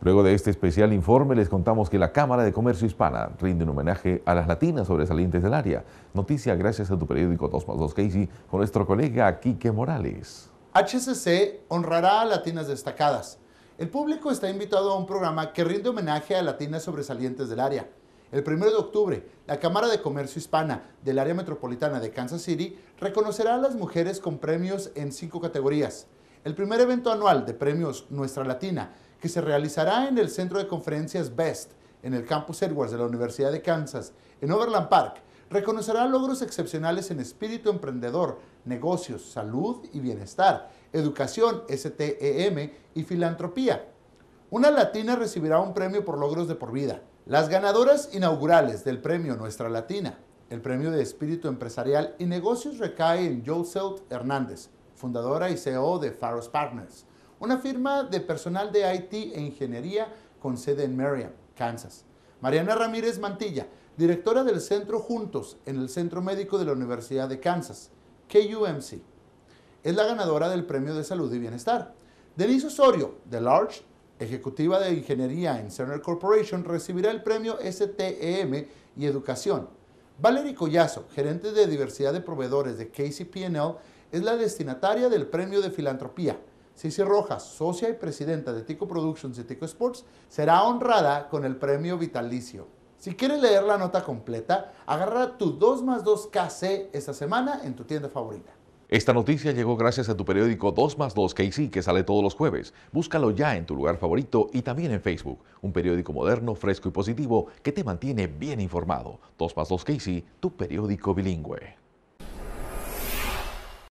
Luego de este especial informe les contamos que la Cámara de Comercio Hispana rinde un homenaje a las latinas sobresalientes del área. Noticia gracias a tu periódico 2 más 2 Casey con nuestro colega Quique Morales. HCC honrará a latinas destacadas. El público está invitado a un programa que rinde homenaje a latinas sobresalientes del área. El 1 de octubre, la Cámara de Comercio Hispana del área metropolitana de Kansas City reconocerá a las mujeres con premios en cinco categorías. El primer evento anual de premios Nuestra Latina que se realizará en el Centro de Conferencias BEST, en el Campus Edwards de la Universidad de Kansas, en Overland Park, reconocerá logros excepcionales en espíritu emprendedor, negocios, salud y bienestar, educación, STEM y filantropía. Una latina recibirá un premio por logros de por vida. Las ganadoras inaugurales del premio Nuestra Latina. El premio de espíritu empresarial y negocios recae en Joseph Hernández, fundadora y CEO de Faros Partners una firma de personal de IT e ingeniería con sede en Merriam, Kansas. Mariana Ramírez Mantilla, directora del Centro Juntos en el Centro Médico de la Universidad de Kansas, KUMC. Es la ganadora del Premio de Salud y Bienestar. Denise Osorio, de Large, ejecutiva de ingeniería en Cerner Corporation, recibirá el premio STEM y Educación. Valery Collazo, gerente de diversidad de proveedores de KCPNL, es la destinataria del Premio de Filantropía. Cici Rojas, socia y presidenta de Tico Productions y Tico Sports, será honrada con el premio vitalicio. Si quieres leer la nota completa, agarra tu 2 más 2 KC esta semana en tu tienda favorita. Esta noticia llegó gracias a tu periódico 2 más 2 KC que sale todos los jueves. Búscalo ya en tu lugar favorito y también en Facebook. Un periódico moderno, fresco y positivo que te mantiene bien informado. 2 más 2 KC, tu periódico bilingüe.